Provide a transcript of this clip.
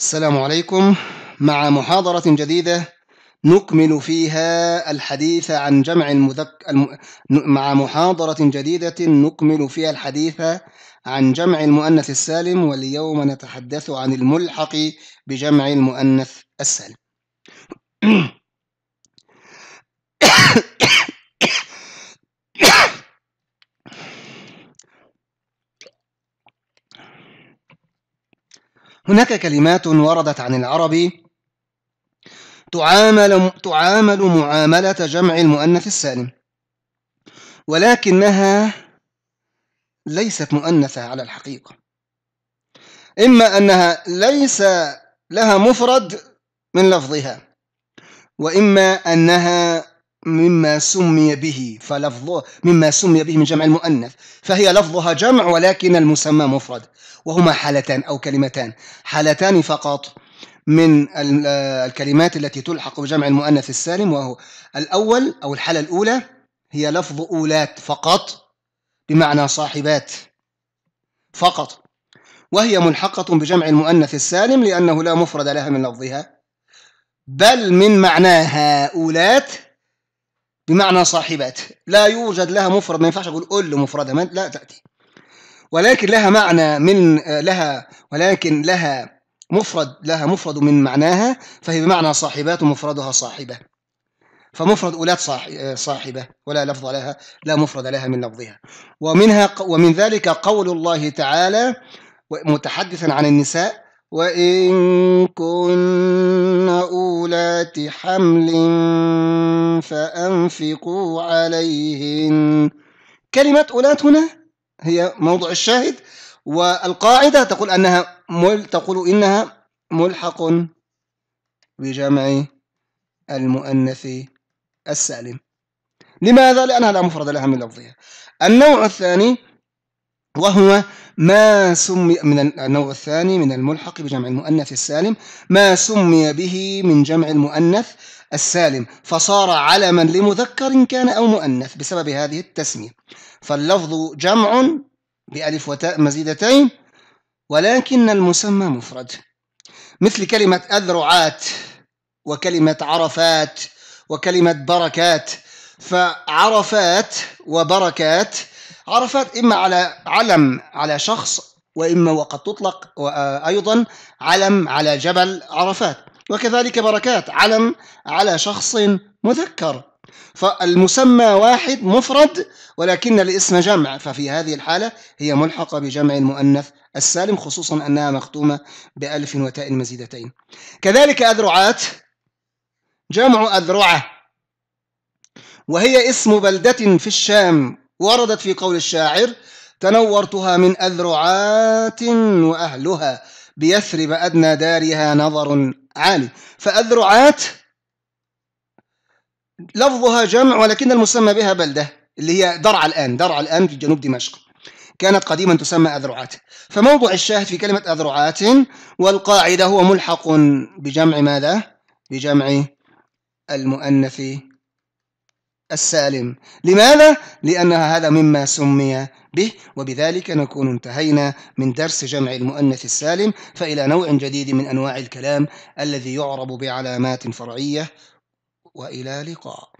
السلام عليكم مع محاضرة جديدة نكمل فيها الحديث عن جمع المذك... الم... مع محاضرة جديدة نكمل فيها الحديث عن جمع المؤنث السالم واليوم نتحدث عن الملحق بجمع المؤنث السالم هناك كلمات وردت عن العربي تعامل تعامل معاملة جمع المؤنث السالم ولكنها ليست مؤنثة على الحقيقة إما أنها ليس لها مفرد من لفظها وإما أنها مما سمي به فلفظه مما سمي به من جمع المؤنث فهي لفظها جمع ولكن المسمى مفرد وهما حالتان أو كلمتان حالتان فقط من الكلمات التي تلحق بجمع المؤنث السالم وهو الأول أو الحالة الأولى هي لفظ أولات فقط بمعنى صاحبات فقط وهي ملحقة بجمع المؤنث السالم لأنه لا مفرد لها من لفظها بل من معناها أولات بمعنى صاحبات لا يوجد لها مفرد ما ينفعش اقول قل مفردها لا تاتي ولكن لها معنى من لها ولكن لها مفرد لها مفرد من معناها فهي بمعنى صاحبات ومفردها صاحبه فمفرد أولاد صاحبة ولا لفظ لها لا مفرد لها من لفظها ومنها ومن ذلك قول الله تعالى متحدثا عن النساء وإن كن أولات حمل فأنفقوا عليهن كلمة أولات هنا هي موضع الشاهد والقاعدة تقول أنها مل تقول إنها ملحق بجمع المؤنث السالم لماذا؟ لأنها لا مفرد لها من لفظها النوع الثاني وهو ما سمي من النوع الثاني من الملحق بجمع المؤنث السالم ما سمي به من جمع المؤنث السالم فصار علما لمذكر كان أو مؤنث بسبب هذه التسمية فاللفظ جمع بألف وتاء مزيدتين ولكن المسمى مفرد مثل كلمة أذرعات وكلمة عرفات وكلمة بركات فعرفات وبركات عرفت إما على علم على شخص وإما وقد تطلق أيضا علم على جبل عرفات وكذلك بركات علم على شخص مذكر فالمسمى واحد مفرد ولكن الاسم جمع ففي هذه الحالة هي ملحقة بجمع المؤنث السالم خصوصا أنها مختومة بألف وتاء مزيدتين كذلك أذرعات جمع أذرعة وهي اسم بلدة في الشام وردت في قول الشاعر تنورتها من أذرعات وأهلها بيثرب أدنى دارها نظر عالي فأذرعات لفظها جمع ولكن المسمى بها بلدة اللي هي درع الآن درع الآن في جنوب دمشق كانت قديما تسمى أذرعات فموضع الشاهد في كلمة أذرعات والقاعدة هو ملحق بجمع ماذا؟ بجمع المؤنث السالم لماذا؟ لأن هذا مما سمي به وبذلك نكون انتهينا من درس جمع المؤنث السالم فإلى نوع جديد من أنواع الكلام الذي يعرب بعلامات فرعية وإلى لقاء